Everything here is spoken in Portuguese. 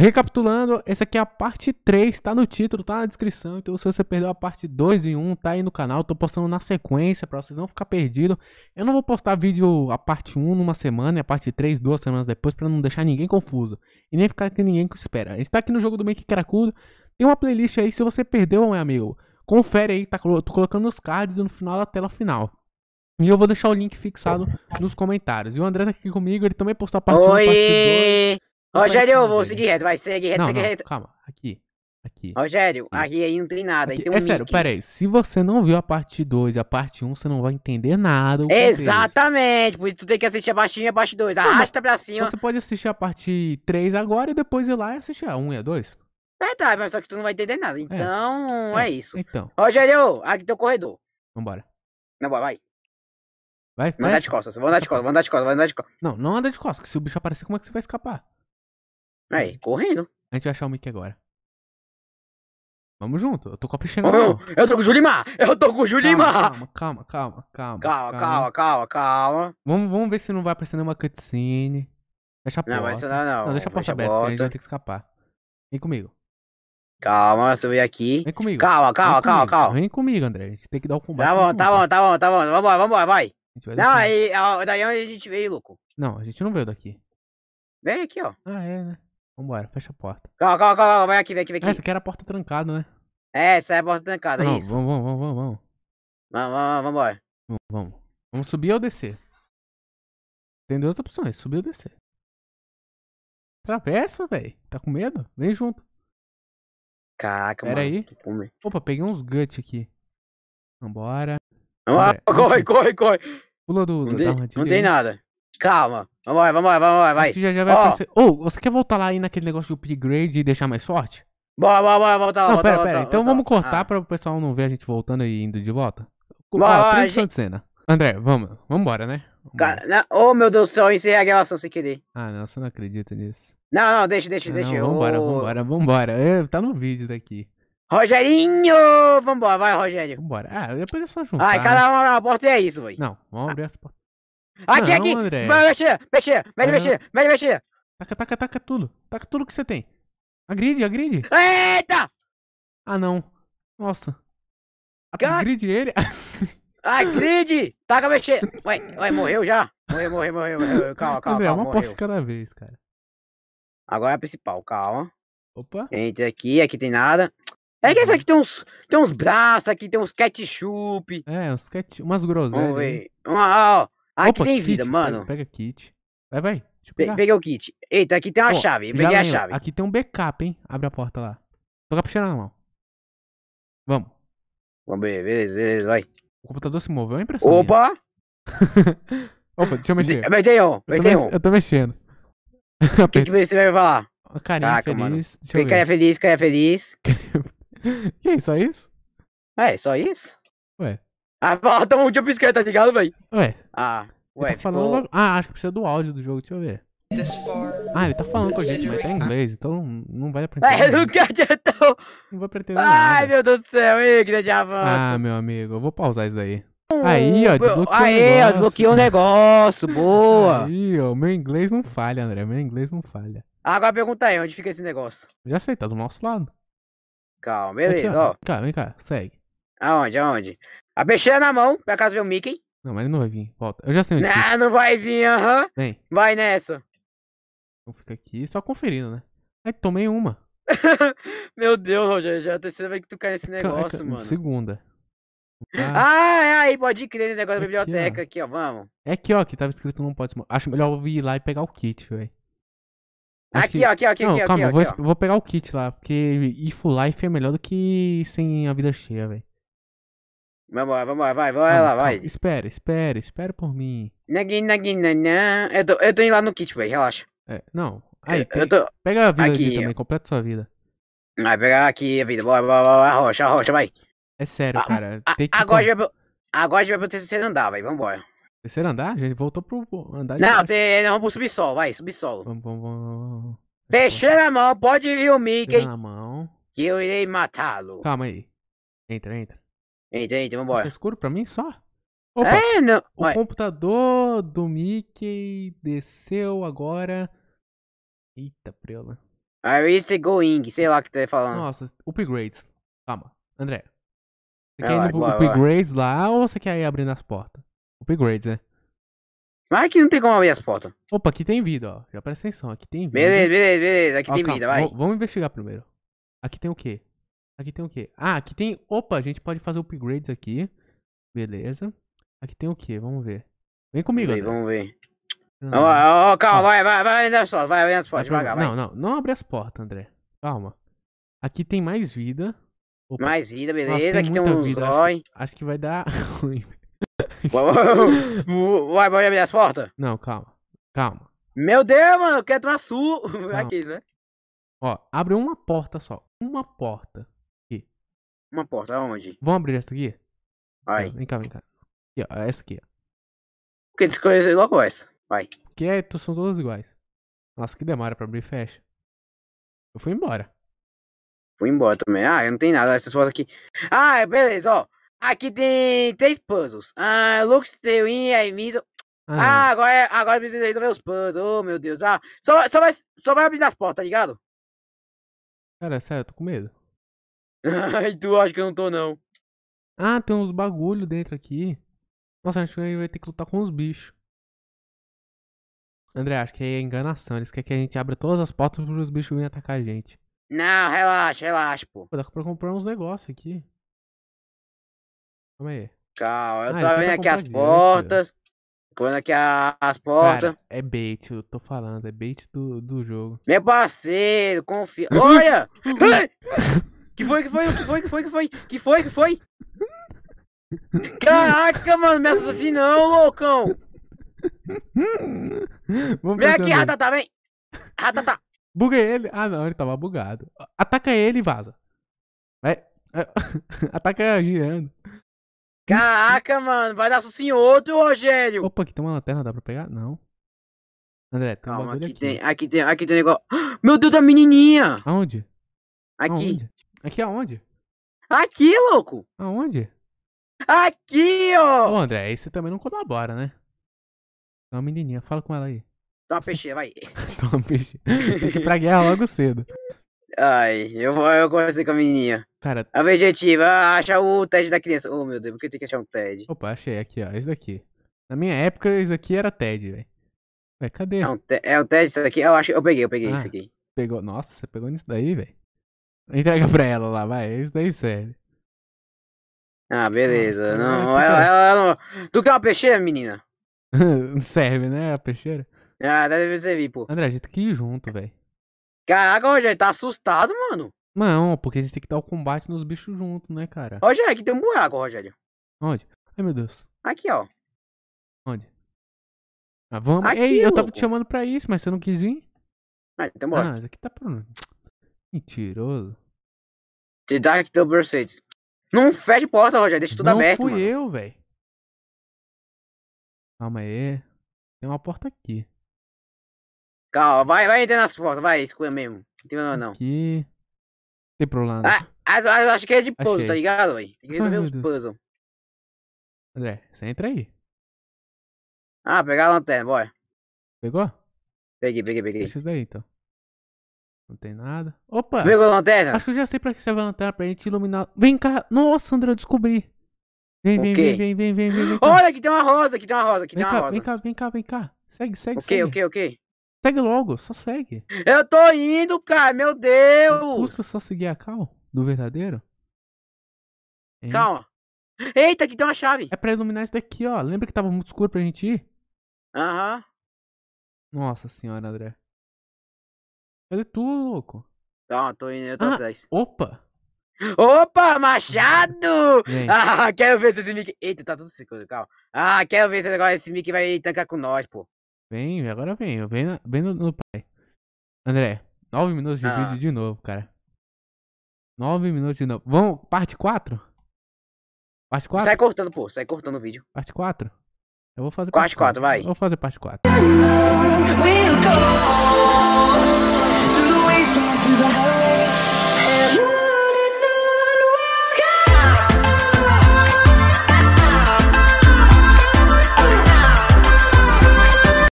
Recapitulando, essa aqui é a parte 3, tá no título, tá na descrição. Então, se você perdeu a parte 2 e 1, tá aí no canal. Tô postando na sequência pra vocês não ficar perdido. Eu não vou postar vídeo a parte 1 numa semana e a parte 3 duas semanas depois pra não deixar ninguém confuso. E nem ficar com ninguém que espera. Está aqui no jogo do Make Cracudo. Tem uma playlist aí, se você perdeu, meu amigo, confere aí, tá, tô colocando nos cards no final da tela final. E eu vou deixar o link fixado nos comentários. E o André tá aqui comigo, ele também postou a parte 1 e a parte 2. Rogério, eu vou seguir reto, vai, segue reto, não, segue reto. Calma, aqui. Aqui. Rogério, aqui aí não tem nada. Aí tem um é sério, pera peraí. Se você não viu a parte 2 e a parte 1, um, você não vai entender nada. Exatamente. Por isso tu tem que assistir a parte 1 e a parte 2. Arrasta pra cima. Você pode assistir a parte 3 agora e depois ir lá e assistir a 1 um e a 2. Verdade, é, tá, mas só que tu não vai entender nada. É, então, é, é, é isso. Então. Rogério, aqui teu corredor. Vambora. Não, vai. Vai, vai. Vou andar de costas, vou andar de costas, vou andar de costas, vou andar de costas. Não, não anda de costas, que se o bicho aparecer, como é que você vai escapar? Aí, correndo. A gente vai achar o Mickey agora. Vamos junto, eu tô caprichando. Oh, eu tô com o Julimar! Eu tô com o Julimar! Calma, calma, calma, calma. Calma, calma, calma, calma. calma. Vamos, vamos ver se não vai aparecer nenhuma cutscene. Deixa a porta. Não, vai ser não. não deixa a porta aberta, a, a gente vai ter que escapar. Vem comigo. Calma, você veio aqui. Vem comigo. Calma, calma, Vem calma, comigo. calma. Vem comigo, André. A gente tem que dar o combate. Tá bom, tá bom, tá bom, tá bom. Vambora, vambora, vai. Não, aí, daí onde a gente veio, louco. Não, a gente não veio daqui. Vem aqui, ó. Ah, é, né? Vambora, fecha a porta. Calma, calma, calma, vai aqui, vem aqui, vem aqui. Ah, essa aqui era a porta trancada, né? É, essa é a porta trancada, é não, é isso. Vamos, vamos, vamos, vamos. Vamos, vamos, vamos, vambora. Vamos, vamos. Vamos subir ou descer? Tem duas opções, subir ou descer. Travessa, velho. Tá com medo? Vem junto. Caraca, Pera mano. Pera aí. Opa, peguei uns guts aqui. Vambora. Vambora. Corre, corre, corre. Pula do... Não, tem, não tem nada. Calma. Vamos lá, vamos lá, vamos lá, vai. Já, já vai aparecer. Ô, oh, você quer voltar lá aí naquele negócio de upgrade e deixar mais forte? Bora, bora, bora, volta lá, não, volta, pera, pera. Então vamos cortar ah. para o pessoal não ver a gente voltando e indo de volta. Bora, Ó, transição gente... de cena. André, vamos, vamos embora, né? Ô, Cara, oh, meu Deus do céu, eu encerrei a gravação sem querer. Ah, não, você não acredita nisso. Não, não, deixa, deixa, ah, deixa. Não, vambora, oh. vambora, vambora. É, tá no vídeo daqui. Rogerinho! Vambora, vai, Rogério. Vambora. Ah, depois é só juntar. Ai, né? cada um abre a porta e é isso, velho. Não, vamos abrir essa porta. Aqui, não, aqui! Vai mexer, mexer, mexe, mexer, mexer! Taca, taca, taca tudo. Taca tudo que você tem. Agride, agride. Eita! Ah, não. Nossa. Agride ele. agride! Taca, mexer. Ué, ué, morreu já? Morreu, morreu, morreu. morreu. Calma, calma, André, calma, uma posse cada vez, cara. Agora é a principal, calma. Opa. Entra aqui, aqui tem nada. É que essa uhum. aqui tem uns, tem uns braços, aqui tem uns ketchup. É, uns ketchup, umas groselhas. Vamos ver. Uma, ó, Aqui Opa, tem vida, mano. Pega, o kit. Vai, vai. Pe peguei o kit. Eita, aqui tem uma Ó, chave. Peguei a chave. Aqui tem um backup, hein? Abre a porta lá. Tô caprichando na mão. Vamos. Vamos ver, beleza, beleza, vai. O computador se moveu, é impressão. Opa! Opa, deixa eu mexer. Apertei um, apertei um. Eu tô mexendo. O que, que você vai falar? Carinha Caraca, feliz. Mano. Deixa eu ver. Carinha feliz, carinha feliz. e aí, só isso? É, só isso? Ué. Ah, toma um jumpscare, tá ligado, véi? Ué. Ah, ué. Tá falando... Ficou... Ah, acho que precisa do áudio do jogo, deixa eu ver. Ah, ele tá falando com a gente, mas tá em inglês, então não vai aprender. É, não quer então. Não vai aprender nada. Ai, meu Deus do céu, ei, que grande avanço. Ah, meu amigo, eu vou pausar isso daí. Hum, aí, ó, desbloqueou Aí, ó, desbloqueou o negócio, boa. Aí, ó, meu inglês não falha, André, meu inglês não falha. Agora pergunta aí, onde fica esse negócio? Já sei, tá do nosso lado. Calma, beleza, Aqui, ó. ó. cá, vem cá, segue. Aonde, aonde? A bexiga na mão, pra casa ver o Mickey. Não, mas ele não vai vir. Volta. Eu já sei onde Não, fica. não vai vir, aham. Vem. Vai nessa. Então fica aqui, só conferindo, né? Aí tomei uma. Meu Deus, Rogério, já é a terceira vez que tu cai nesse É ca- é negócio, mano. Segunda. Ah, Ah, é aí, pode crer, no negócio da Aqui, ó. biblioteca aqui, ó. Vamos. é aqui, ó, que tava escrito não pode Acho melhor eu ir lá e pegar o kit, velho. Aqui, ó, aqui, ó, aqui, Não, aqui, calma, aqui, vou, aqui, ó. vou pegar o kit lá, porque e full life é melhor do que sem a vida cheia, velho. Vamos lá, vamos lá, vai, vai calma, lá, vai. Calma. Espera, espera, espera por mim. Nagui, Eu tô, eu tô indo lá no kit, velho, relaxa. É, não. Aí, eu, eu tô... pega a vida aqui, também, completa sua vida. Vai ah, pegar aqui a vida, bora, bora, bora, arrocha, arrocha, vai. É sério, a, ah, cara. A, ah, agora, já, agora já vai pro terceiro andar, vai, vambora. Terceiro andar? A gente voltou pro andar de Não, tem, vamos pro subsolo, vai, subsolo. Vamos, vamos, vamos. Fechando a mão, pode vir o Mickey. Peixe na mão. Que eu irei matá-lo. Calma aí. Entra, entra. Entra, entra, vambora. Tá escuro pra mim só? Opa, é, não. O Ué. computador do Mickey desceu agora. Eita, preula. Arista Going, sei lá o que tá falando. Nossa, upgrades. Calma, André. Você é quer lá, ir no upgrades lá. lá ou você quer ir abrindo as portas? Upgrades, né? Mas aqui não tem como abrir as portas. Opa, aqui tem vida, ó. Já presta atenção, aqui tem vida. Beleza, beleza, beleza. Aqui ó, tem calma. vida, vai. V vamos investigar primeiro. Aqui tem o quê? Aqui tem o quê? Ah, aqui tem... Opa, a gente pode fazer upgrades aqui. Beleza. Aqui tem o quê? Vamos ver. Vem comigo. Vem, vamos ver. Ó, oh, oh, calma, vai, vai, vai abrindo vai, vai abrindo as devagar, vai. Não, não, não abre as portas, André. Calma. Aqui tem mais vida. Opa. Mais vida, beleza. Nossa, tem aqui tem um vida. Acho, acho, que vai dar ruim. vai, vai abrir as portas? Não, calma, calma. Meu Deus, mano, eu quero tomar su... aqui, né? Ó, abre uma porta só. Uma porta. Uma porta, aonde? Vamos abrir essa aqui? Vai. vem cá, vem cá. Aqui, ó, essa aqui, ó. Porque desconhece logo essa. Vai. Porque é, são todas iguais. Nossa, que demora pra abrir e fecha. Eu fui embora. Fui embora também. Ah, não tem nada. Essas fotos aqui. Ah, é, beleza, ó. Aqui tem três puzzles. Ah, Lux, Teuinha e Miso. Ah, ah agora, é, agora preciso resolver os puzzles. Oh, meu Deus. Ah, só, só, vai, só vai abrir as portas, tá ligado? Cara, sério, eu tô com medo. Ai, tu acha que eu não tô, não? Ah, tem uns bagulho dentro aqui. Nossa, acho que a vai ter que lutar com os bichos. André, acho que é enganação. Eles querem que a gente abra todas as portas para os bichos virem atacar a gente. Não, relaxa, relaxa, pô. dá pra comprar uns negócios aqui. Calma aí. Calma, eu ah, tô abrindo então aqui as portas. Comendo aqui a, as portas. Cara, é bait, eu tô falando, é bait do, do jogo. Meu parceiro, confia. Olha! Que foi, que foi, que foi, que foi, que foi, que foi, que foi? Caraca, mano, me assim não, loucão! Vamos vem aqui, Ratatá, vem! Ratatá! Buga ele. Ah, não, ele tava bugado. Ataca ele e vaza. Vai. Ataca girando. Caraca, mano, vai dar susto outro, Rogério! Opa, aqui tem uma lanterna, dá pra pegar? Não. André, tem Calma, um aqui, aqui. Tem, aqui tem, aqui tem negócio. Meu Deus, da menininha! Aonde? Aqui. Aonde? Aqui aonde? Aqui, louco! Aonde? Aqui, ó! Ô, André, aí você também não colabora, né? É uma menininha, fala com ela aí. Toma peixe, vai. Toma peixe. Tem que ir pra guerra logo cedo. Ai, eu vou eu conversei com a menininha. Cara. A objetiva, ah, achar o TED da criança. Oh, meu Deus, por que tem que achar um TED? Opa, achei aqui, ó. Esse daqui. Na minha época, esse daqui era TED, velho. Ué, cadê? É, é o TED, isso daqui. Eu acho eu peguei, eu peguei, ah, peguei. Pegou. Nossa, você pegou nisso daí, velho. Entrega pra ela lá, vai. É isso daí serve. Ah, beleza. Nossa, não, né? ela, ela, ela, não. Tu quer uma peixeira, menina? serve, né? A peixeira? Ah, deve servir, pô. André, a gente tem que ir junto, velho. Caraca, Rogério, tá assustado, mano. Não, porque a gente tem que dar o combate nos bichos junto, né, cara? Rogério, aqui tem um buraco, Rogério. Onde? Ai, meu Deus. Aqui, ó. Onde? Ah, vamos. Aqui, Ei, louco. eu tava te chamando pra isso, mas você não quis vir? Ah, então ah, bora. Ah, aqui tá pronto. Mentiroso. The Dark Double Não fecha a porta, Rogério. Deixa tudo não aberto. Não fui mano. eu, velho. Calma aí. Tem uma porta aqui. Calma, vai, vai entrar nas portas, vai, escolha mesmo. Não tem problema, não. Aqui. Tem problema. Ah, eu acho que é de puzzle, tá Achei. tá ligado, velho? Tem que resolver os puzzles. André, você entra aí. Ah, pegar a lanterna, bora. Pegou? Peguei, peguei, peguei. Deixa isso daí, então. Não tem nada. Opa! Pegou a lanterna? Acho que eu já sei pra que serve a lanterna, pra gente iluminar. Vem cá! Nossa, André, eu descobri! Vem, vem, vem, vem, vem, vem, vem, Olha, aqui tem uma rosa, aqui tem uma rosa, aqui vem tem cá, uma rosa. Vem cá, vem cá, vem cá. Segue, segue, okay, segue. Ok, ok, ok. Segue logo, só segue. Eu tô indo, cara, meu Deus! Não custa só seguir a cal do verdadeiro? Hein? Calma. Eita, aqui tem uma chave. É pra iluminar isso daqui, ó. Lembra que tava muito escuro pra gente ir? Aham. Nossa senhora, André. Cadê tu, louco? Calma, tô indo, eu tô ah, atrás. Opa! Opa, Machado! ah, quero ver se esse Mickey. Eita, tá tudo seco, calma. Ah, quero ver se agora esse Mickey vai tancar com nós, pô. Vem, agora vem, vem, no, vem no, no pai. André, nove minutos de ah. vídeo de novo, cara. Nove minutos de novo. Vamos, parte 4? Parte 4? Sai cortando, pô, sai cortando o vídeo. Parte 4? Eu vou fazer parte 4. Parte 4, vai. Eu vou fazer parte 4. 감사합니